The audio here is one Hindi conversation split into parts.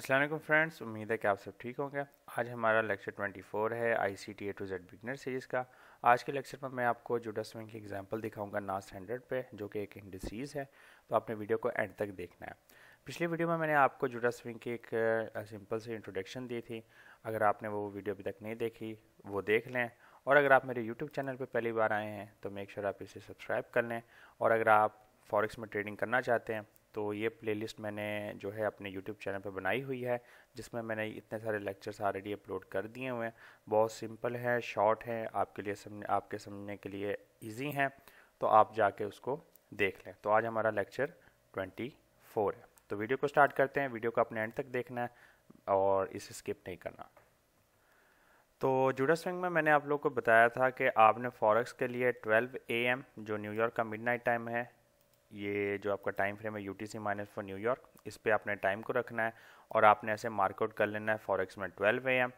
असलम फ्रेंड्स उम्मीद है कि आप सब ठीक होंगे आज हमारा लेक्चर 24 है I C T A to Z beginner series का आज के लेक्चर में मैं आपको जुडस विंग की एग्जांपल दिखाऊंगा ना स्टैंडर्ड पे जो कि एक इंडिसीज़ है तो आपने वीडियो को एंड तक देखना है पिछली वीडियो में मैंने आपको जुडस विंग की एक सिंपल सी इंट्रोडक्शन दी थी अगर आपने वो वीडियो अभी तक नहीं देखी वो देख लें और अगर आप मेरे यूट्यूब चैनल पर पहली बार आए हैं तो मेक श्योर आप इसे सब्सक्राइब कर लें और अगर आप फॉरेक्स में ट्रेडिंग करना चाहते हैं तो ये प्लेलिस्ट मैंने जो है अपने यूट्यूब चैनल पर बनाई हुई है जिसमें मैंने इतने सारे लेक्चर्स ऑलरेडी अपलोड कर दिए हुए हैं बहुत सिंपल है शॉर्ट हैं आपके लिए समझ आपके समझने के लिए ईजी हैं तो आप जाके उसको देख लें तो आज हमारा लेक्चर ट्वेंटी फोर है तो वीडियो को स्टार्ट करते हैं वीडियो को अपने एंड तक देखना है और इसे स्किप नहीं करना तो जुड़ा स्विंग में मैंने आप लोग को बताया था कि आपने फॉरेक्स के लिए 12 एम जो न्यूयॉर्क का मिडनाइट टाइम है ये जो आपका टाइम फ्रेम है U T C minus four New York इस पर आपने टाइम को रखना है और आपने ऐसे मार्कआउट कर लेना है फॉरेक्स में twelve A M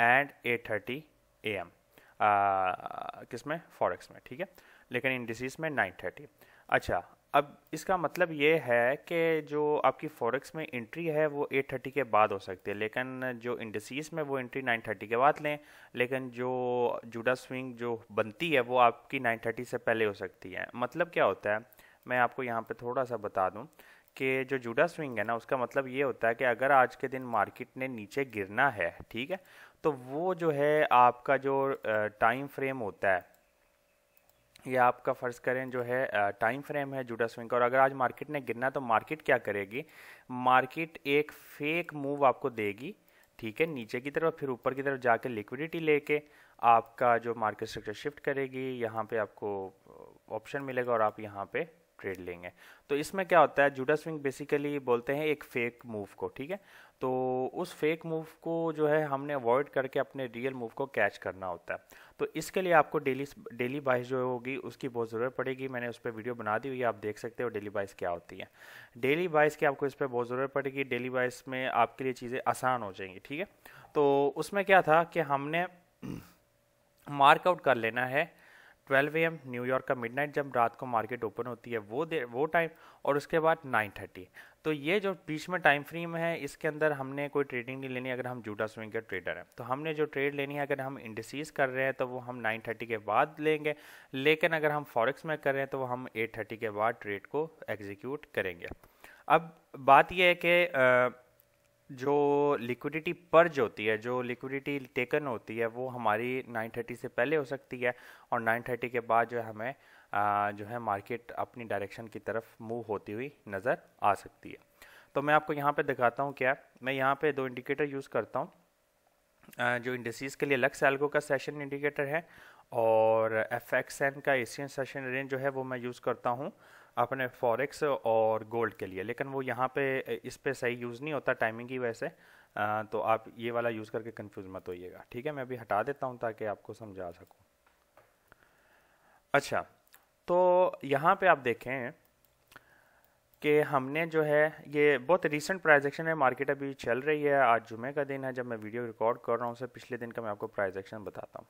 and eight thirty A M किस में फॉरेक्स में ठीक है लेकिन इन डिसीज़ में नाइन थर्टी अच्छा अब इसका मतलब ये है कि जो आपकी फॉरेक्स में इंट्री है वो 8:30 के बाद हो सकती है लेकिन जो इंडसीज में वो एंट्री 9:30 के बाद लें लेकिन जो जुडा स्विंग जो बनती है वो आपकी 9:30 से पहले हो सकती है मतलब क्या होता है मैं आपको यहाँ पे थोड़ा सा बता दूँ कि जो जुडा स्विंग है ना उसका मतलब ये होता है कि अगर आज के दिन मार्केट ने नीचे गिरना है ठीक है तो वो जो है आपका जो टाइम फ्रेम होता है ये आपका फ़र्ज़ करें जो है टाइम फ्रेम है जुडा स्विंग का और अगर आज मार्केट ने गिरना तो मार्केट क्या करेगी मार्केट एक फेक मूव आपको देगी ठीक है नीचे की तरफ फिर ऊपर की तरफ जाके लिक्विडिटी लेके आपका जो मार्केट स्ट्रक्चर शिफ्ट करेगी यहाँ पे आपको ऑप्शन मिलेगा और आप यहाँ पे ट्रेड लेंगे तो इसमें क्या होता है जूडा स्विंग बेसिकली बोलते हैं एक फेक मूव को ठीक है तो उस फेक मूव को जो है हमने अवॉइड करके अपने रियल मूव को कैच करना होता है तो इसके लिए आपको डेली डेली बाइस जो होगी उसकी बहुत ज़रूरत पड़ेगी मैंने उस पर वीडियो बना दी हुई है आप देख सकते हो डेली बाइस क्या होती है डेली बाइस की आपको इस पर बहुत ज़रूरत पड़ेगी डेली बाइस में आपके लिए चीज़ें आसान हो जाएंगी ठीक है तो उसमें क्या था कि हमने मार्कआउट कर लेना है 12 एम न्यूयॉर्क का मिडनाइट जब रात को मार्केट ओपन होती है वो दे वो टाइम और उसके बाद 9:30 तो ये जो बीच में टाइम फ्रेम है इसके अंदर हमने कोई ट्रेडिंग नहीं लेनी अगर हम जूटा स्विंग के ट्रेडर हैं तो हमने जो ट्रेड लेनी है अगर हम इंडसीज कर रहे हैं तो वो हम 9:30 के बाद लेंगे लेकिन अगर हम फॉरेक्स में कर रहे हैं तो वो हम थर्टी के बाद ट्रेड को एग्जीक्यूट करेंगे अब बात यह है कि जो लिक्विडिटी पर्ज होती है जो लिक्विडिटी टेकन होती है वो हमारी 9:30 से पहले हो सकती है और 9:30 के बाद जो है हमें आ, जो है मार्केट अपनी डायरेक्शन की तरफ मूव होती हुई नज़र आ सकती है तो मैं आपको यहाँ पे दिखाता हूँ क्या मैं यहाँ पे दो इंडिकेटर यूज़ करता हूँ जो इंडस्ट्रीज़ के लिए लक्स एल्गो का सेशन इंडिकेटर है और एफ का एशियन सेशन रेंज जो है वो मैं यूज़ करता हूँ अपने फॉरेक्स और गोल्ड के लिए लेकिन वो यहाँ पे इस पर सही यूज़ नहीं होता टाइमिंग की वैसे तो आप ये वाला यूज़ करके कंफ्यूज मत होइएगा ठीक है मैं अभी हटा देता हूँ ताकि आपको समझा सकूँ अच्छा तो यहाँ पे आप देखें कि हमने जो है ये बहुत रिसेंट प्राइजेक्शन है मार्केट अभी चल रही है आज जुमे का दिन है जब मैं वीडियो रिकॉर्ड कर रहा हूँ उससे पिछले दिन का मैं आपको प्राइजेक्शन बताता हूँ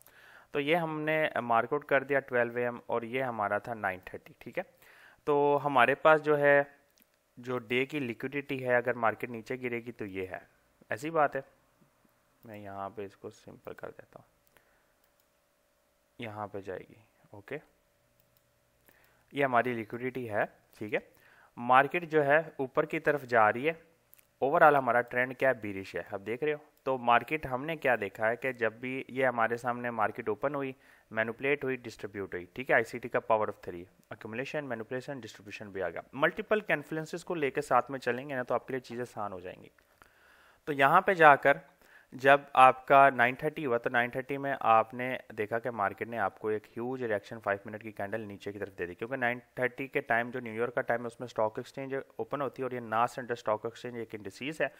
तो ये हमने मार्कआउट कर दिया 12 एम और ये हमारा था 9:30 ठीक है तो हमारे पास जो है जो डे की लिक्विडिटी है अगर मार्केट नीचे गिरेगी तो ये है ऐसी बात है मैं यहाँ पे इसको सिंपल कर देता हूँ यहाँ पे जाएगी ओके ये हमारी लिक्विडिटी है ठीक है मार्केट जो है ऊपर की तरफ जा रही है ओवरऑल हमारा ट्रेंड क्या है बीरिश है आप देख रहे हो तो मार्केट हमने क्या देखा है कि जब भी ये हमारे सामने मार्केट ओपन हुई मैनुपलेट हुई डिस्ट्रीब्यूट हुई ठीक है आईसीटी का power of three accumulation manipulation distribution भी आ गया मल्टीपल कन्फ्लुएंसेस को लेकर साथ में चलेंगे ना तो आपके लिए चीज़ें आसान हो जाएंगी तो यहाँ पे जाकर जब आपका 9:30 हुआ तो 9:30 में आपने देखा कि मार्केट ने आपको एक ह्यूज रिएक्शन फाइव मिनट की कैंडल नीचे की तरफ दे दी क्योंकि 9:30 के टाइम जो न्यूयॉर्क का टाइम है उसमें स्टॉक एक्सचेंज ओपन होती है और ये नास सेंटर स्टॉक एक्सचेंज एक इंडिसीज़ है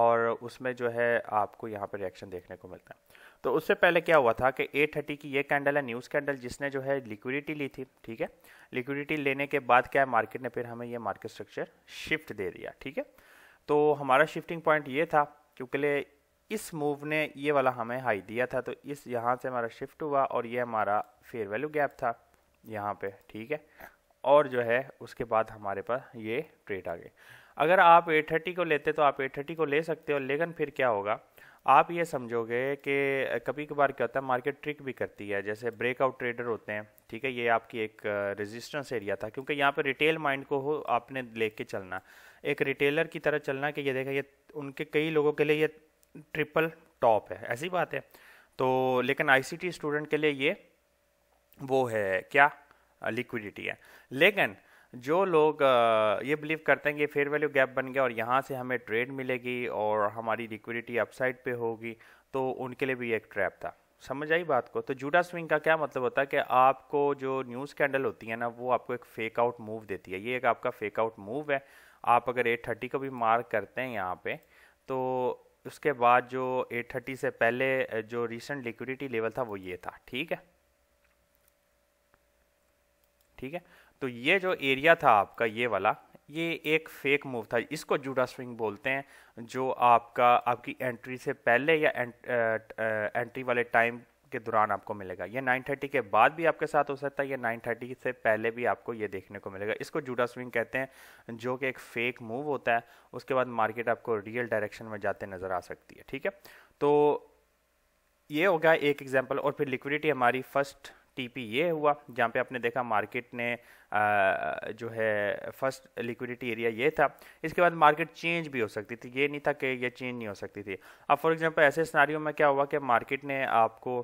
और उसमें जो है आपको यहाँ पर रिएक्शन देखने को मिलता है तो उससे पहले क्या हुआ था कि 830 की ये कैंडल है न्यूज़ कैंडल जिसने जो है लिक्विडिटी ली थी ठीक है लिक्विडिटी लेने के बाद क्या है मार्केट ने फिर हमें ये मार्केट स्ट्रक्चर शिफ्ट दे दिया ठीक है तो हमारा शिफ्टिंग पॉइंट ये था क्योंकि इस मूव ने ये वाला हमें हाई दिया था तो इस यहाँ से हमारा शिफ्ट हुआ और ये हमारा फेयर वैल्यू गैप था यहाँ पे ठीक है और जो है उसके बाद हमारे पास ये ट्रेड आ गए अगर आप एट थर्टी को लेते तो आप एट थर्टी को ले सकते हो लेकिन फिर क्या होगा आप ये समझोगे कि कभी कभार क्या होता है मार्केट ट्रिक भी करती है जैसे ब्रेकआउट ट्रेडर होते हैं ठीक है ये आपकी एक रेजिस्टेंस एरिया था क्योंकि यहाँ पर रिटेल माइंड को हो आपने लेके चलना एक रिटेलर की तरह चलना कि ये देखा ये उनके कई लोगों के लिए ये ट्रिपल टॉप है ऐसी बात है तो लेकिन आईसीटी स्टूडेंट के लिए ये वो है क्या लिक्विडिटी है लेकिन जो लोग ये बिलीव करते हैं कि फेयर वैल्यू गैप बन गया और यहाँ से हमें ट्रेड मिलेगी और हमारी लिक्विडिटी अपसाइड पे होगी तो उनके लिए भी एक ट्रैप था समझ आई बात को तो जूडा स्विंग का क्या मतलब होता है कि आपको जो न्यूज़ कैंडल होती है ना वो आपको एक फेक आउट मूव देती है ये एक आपका फेक आउट मूव है आप अगर एट थर्टी को भी मार्क करते हैं यहाँ पे तो उसके बाद जो एट थर्टी से पहले जो रिसेंट लिक्विडिटी लेवल था वो ये था ठीक है ठीक है तो ये जो एरिया था आपका ये वाला ये एक फेक मूव था इसको जूडा स्विंग बोलते हैं जो आपका आपकी एंट्री से पहले या एंट, एंट्री वाले टाइम के दौरान आपको मिलेगा ये 9:30 के बाद भी आपके साथ हो सकता है ये 9:30 से पहले भी आपको ये देखने को मिलेगा इसको जूडा स्विंग कहते हैं जो कि एक फेक मूव होता है उसके बाद मार्केट आपको रियल डायरेक्शन में जाते नज़र आ सकती है ठीक है तो ये हो गया एक एग्जाम्पल और फिर लिक्विडिटी हमारी फर्स्ट टीपी ये हुआ जहाँ पे आपने देखा मार्केट ने आ, जो है फर्स्ट लिक्विडिटी एरिया ये था इसके बाद मार्केट चेंज भी हो सकती थी ये नहीं था कि ये चेंज नहीं हो सकती थी अब फॉर एग्जांपल ऐसे स्नारियों में क्या हुआ कि मार्केट ने आपको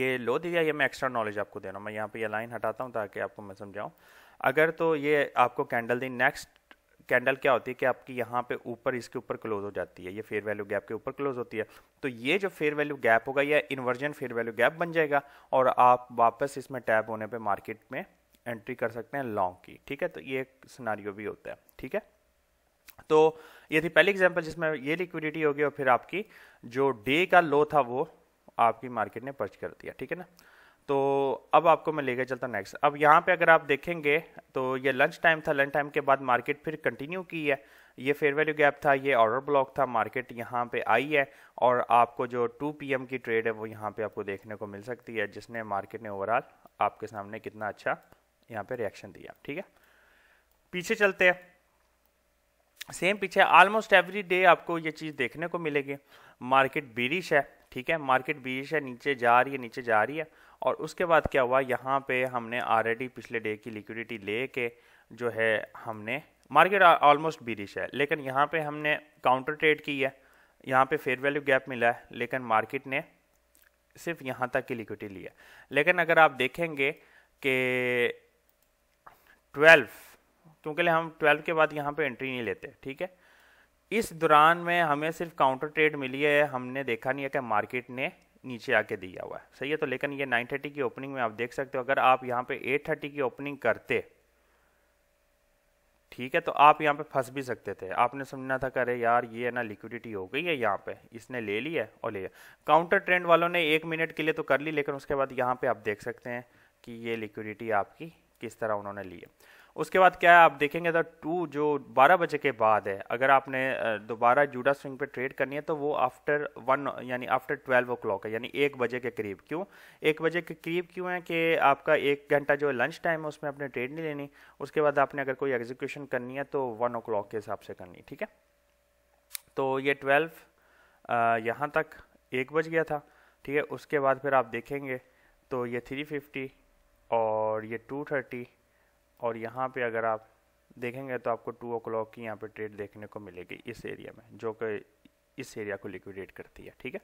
ये लो दिया ये मैं एक्स्ट्रा नॉलेज आपको दे रहा हूँ मैं यहाँ पे ये लाइन हटाता हूँ ताकि आपको मैं समझाऊँ अगर तो ये आपको कैंडल दी नेक्स्ट कैंडल क्या होती है कि आपकी यहाँ पे ऊपर इसके ऊपर क्लोज हो जाती है ये फेयर वैल्यू गैप के ऊपर क्लोज होती है तो ये जो फेयर वैल्यू गैप होगा या इन्वर्जन फेयर वैल्यू गैप बन जाएगा और आप वापस इसमें टैप होने पर मार्केट में एंट्री कर सकते हैं लॉन्ग की ठीक है तो ये एक सिनारियो भी होता है ठीक है तो ये थी पहली एग्जाम्पल जिसमें ये लिक्विडिटी होगी और फिर आपकी जो डे का लो था वो आपकी मार्केट ने पर्च कर दिया ठीक है ना तो अब आपको मैं लेकर चलता नेक्स्ट अब यहाँ पे अगर आप देखेंगे तो ये लंच टाइम था लंच टाइम के बाद मार्केट फिर कंटिन्यू की है ये फेयर वैल्यू गैप था ये ऑर्डर ब्लॉक था मार्केट यहाँ पे आई है और आपको जो 2 पीएम की ट्रेड है वो यहाँ पे आपको देखने को मिल सकती है जिसने मार्केट ने ओवरऑल आपके सामने कितना अच्छा यहाँ पे रिएक्शन दिया ठीक है पीछे चलते हैं सेम पीछे ऑलमोस्ट एवरी डे आपको ये चीज़ देखने को मिलेगी मार्केट बीरिश है ठीक है मार्केट बीरिश है नीचे जा रही है नीचे जा रही है और उसके बाद क्या हुआ यहाँ पे हमने ऑलरेडी पिछले डे की लिक्विडिटी ले के जो है हमने मार्केट ऑलमोस्ट बीरिश है लेकिन यहाँ पे हमने काउंटर ट्रेड की है यहाँ पे फेयर वैल्यू गैप मिला है लेकिन मार्केट ने सिर्फ यहाँ तक की लिक्विडिटी ली है लेकिन अगर आप देखेंगे कि ट्वेल्व क्योंकि हम ट्वेल्व के बाद यहाँ पर एंट्री नहीं लेते ठीक है इस दौरान में हमें सिर्फ काउंटर ट्रेड मिली है हमने देखा नहीं है कि मार्केट ने नीचे आके दिया हुआ है सही है तो लेकिन ये 9:30 की ओपनिंग में आप देख सकते हो अगर आप यहाँ पे 8:30 की ओपनिंग करते ठीक है तो आप यहाँ पे फंस भी सकते थे आपने समझना था करे यार ये ना लिक्विडिटी हो गई है यहाँ पे इसने ले ली है और ले काउंटर ट्रेंड वालों ने एक मिनट के लिए तो कर ली लेकिन उसके बाद यहाँ पे आप देख सकते हैं कि ये लिक्विडिटी आपकी किस तरह उन्होंने ली है उसके बाद क्या है आप देखेंगे तो टू जो 12 बजे के बाद है अगर आपने दोबारा जूडा स्विंग पे ट्रेड करनी है तो वो आफ्टर वन यानी आफ्टर 12 ओ क्लॉक है यानी एक बजे के करीब क्यों एक बजे के करीब क्यों है कि आपका एक घंटा जो लंच टाइम है उसमें आपने ट्रेड नहीं लेनी उसके बाद आपने अगर कोई एग्जीक्यूशन करनी है तो वन ओ के हिसाब से करनी ठीक है तो ये ट्वेल्व यहाँ तक एक बज गया था ठीक है उसके बाद फिर आप देखेंगे तो ये थ्री फिफ्टी और ये टू थर्टी और यहाँ पे अगर आप देखेंगे तो आपको टू ओ की यहाँ पे ट्रेड देखने को मिलेगी इस एरिया में जो कि इस एरिया को लिक्विडेट करती है ठीक है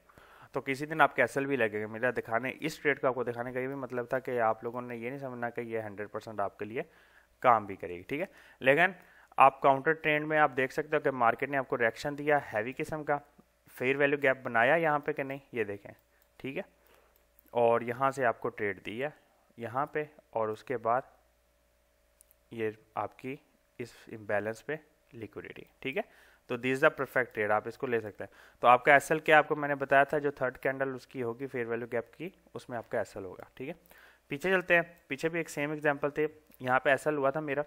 तो किसी दिन आप कैसल भी लगेगा मेरा दिखाने इस ट्रेड को आपको दिखाने का ये भी मतलब था कि आप लोगों ने ये नहीं समझना कि ये हंड्रेड परसेंट आपके लिए काम भी करेगी ठीक है लेकिन आप काउंटर ट्रेंड में आप देख सकते हो कि मार्केट ने आपको रिएक्शन दिया हैवी किस्म का फेयर वैल्यू गैप बनाया यहाँ पे कि नहीं ये देखें ठीक है और यहाँ से आपको ट्रेड दिया यहाँ पे और उसके बाद ये आपकी इस इम्बेलेंस पे लिक्विडिटी ठीक है तो दिस द परफेक्ट ट्रेड आप इसको ले सकते हैं तो आपका एस क्या आपको मैंने बताया था जो थर्ड कैंडल उसकी होगी फेयर वैल्यू गैप की उसमें आपका एस होगा ठीक है पीछे चलते हैं पीछे भी एक सेम एग्जाम्पल थे यहाँ पे एस हुआ था मेरा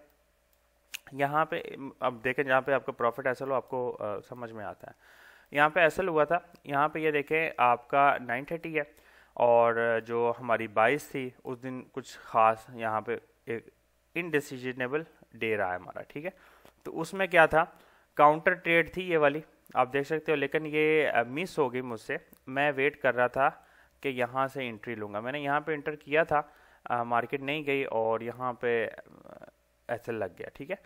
यहाँ पे अब देखें जहाँ पे आपका प्रॉफिट एस हो आपको आ, समझ में आता है यहाँ पे एस हुआ था यहाँ पे ये यह देखें आपका 930 है और जो हमारी बाईस थी उस दिन कुछ ख़ास यहाँ पे एक इनडिसीजनेबल डे रहा है हमारा ठीक है तो उसमें क्या था काउंटर ट्रेड थी ये वाली आप देख सकते हो लेकिन ये मिस हो गई मुझसे मैं वेट कर रहा था कि यहाँ से एंट्री लूँगा मैंने यहाँ पे इंटर किया था मार्केट नहीं गई और यहाँ पे ऐसे लग गया ठीक है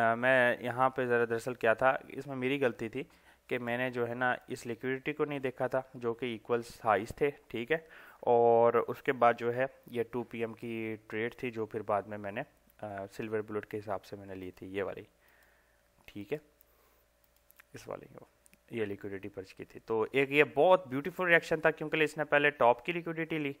आ, मैं यहाँ पे ज़रा दरअसल क्या था इसमें मेरी गलती थी कि मैंने जो है ना इस लिक्विडिटी को नहीं देखा था जो कि इक्वल्स हाइस थे ठीक है और उसके बाद जो है ये टू पी की ट्रेड थी जो फिर बाद में मैंने सिल्वर बुलेट के हिसाब से मैंने ली थी ये वाली ठीक है इस वाली को ये लिक्विडिटी पर्च की थी तो एक ये बहुत ब्यूटीफुल रिएक्शन था क्योंकि इसने पहले टॉप की लिक्विडिटी ली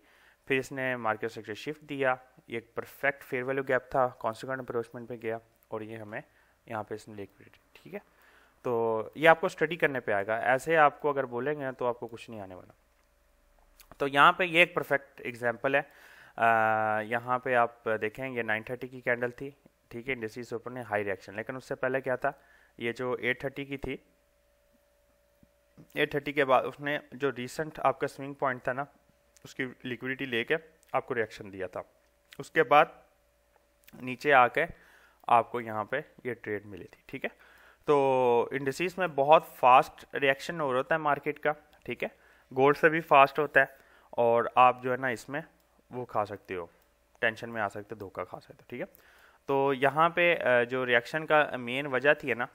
फिर इसने मार्केट सेक्टर शिफ्ट दिया ये एक परफेक्ट फेयर वैल्यू गैप था कॉन्सिक्वेंट अप्रोचमेंट पे गया और ये हमें यहाँ पे इसने लिक्विडिटी ठीक है तो ये आपको स्टडी करने पे आएगा ऐसे आपको अगर बोलेंगे तो आपको कुछ नहीं आने वाला तो यहाँ पे ये एक परफेक्ट एग्जाम्पल है यहाँ पे आप देखें ये 930 की कैंडल थी ठीक है इंडस्ट्रीज ऊपर ने हाई रिएक्शन लेकिन उससे पहले क्या था ये जो 830 की थी 830 के बाद उसने जो रिसेंट आपका स्विंग पॉइंट था ना उसकी लिक्विडिटी लेके आपको रिएक्शन दिया था उसके बाद नीचे आके आपको यहाँ पे ये ट्रेड मिली थी ठीक है तो इंडस्ट्रीज में बहुत फास्ट रिएक्शन हो रहा होता है मार्केट का ठीक है गोल्ड से भी फास्ट होता है और आप जो है ना इसमें वो खा सकते हो टेंशन में आ सकते हो धोखा खा सकते हो ठीक है तो यहाँ पे जो रिएक्शन का मेन वजह थी है ना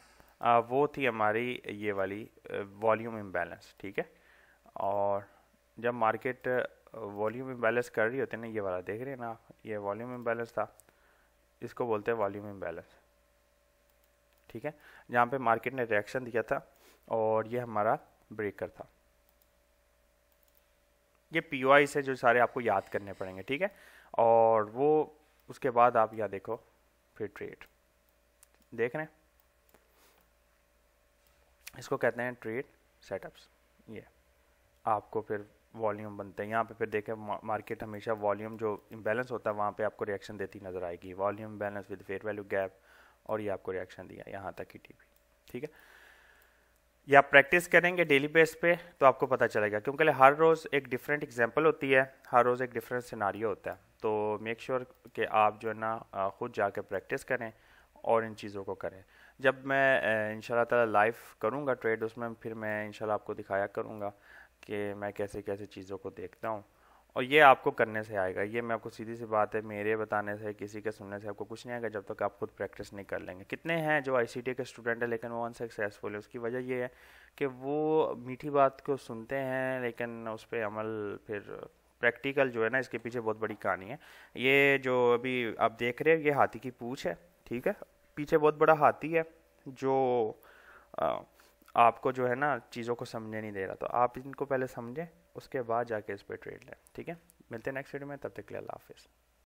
वो थी हमारी ये वाली वॉल्यूम इम्बैलेंस ठीक है और जब मार्केट वॉल्यूम इम्बैलेंस कर रही होती है ना ये वाला देख रहे हैं ना ये वॉल्यूम इम्बैलेंस था इसको बोलते हैं वॉल्यूम इम्बैलेंस ठीक है जहाँ पे मार्केट ने रिएक्शन दिया था और ये हमारा ब्रेकर था ये पी से जो सारे आपको याद करने पड़ेंगे ठीक है और वो उसके बाद आप यहाँ देखो फिर ट्रेड देख रहे हैं इसको कहते हैं ट्रेड सेटअप्स ये आपको फिर वॉल्यूम बनते हैं यहाँ पे फिर देखें मार्केट हमेशा वॉल्यूम जो इम्बेलेंस होता है वहाँ पे आपको रिएक्शन देती नज़र आएगी volume balance with fair value gap और ये आपको रिएक्शन दिया यहाँ तक ही टी ठीक है या प्रैक्टिस करेंगे डेली बेस पे तो आपको पता चलेगा क्योंकि हर रोज़ एक डिफरेंट एग्जाम्पल होती है हर रोज़ एक डिफरेंट सिनारियो होता है तो मेक श्योर sure कि आप जो है ना खुद जाके प्रैक्टिस करें और इन चीज़ों को करें जब मैं इन ताला लाइव करूँगा ट्रेड उसमें फिर मैं इन आपको दिखाया करूँगा कि मैं कैसे कैसे चीज़ों को देखता हूँ और ये आपको करने से आएगा ये मैं आपको सीधी सी बात है मेरे बताने से किसी के सुनने से आपको कुछ नहीं आएगा जब तक आप खुद प्रैक्टिस नहीं कर लेंगे कितने हैं जो आई के स्टूडेंट हैं लेकिन वो अनसक्सेसफुल है उसकी वजह ये है कि वो मीठी बात को सुनते हैं लेकिन उस पर अमल फिर प्रैक्टिकल जो है ना इसके पीछे बहुत बड़ी कहानी है ये जो अभी आप देख रहे हो ये हाथी की पूछ है ठीक है पीछे बहुत बड़ा हाथी है जो आ, आपको जो है ना चीज़ों को समझे नहीं दे रहा तो आप इनको पहले समझें उसके बाद जाके इस पर ट्रेड लें ठीक है मिलते हैं नेक्स्ट वीडियो में तब तक के लिए अल्लाह हाफिज़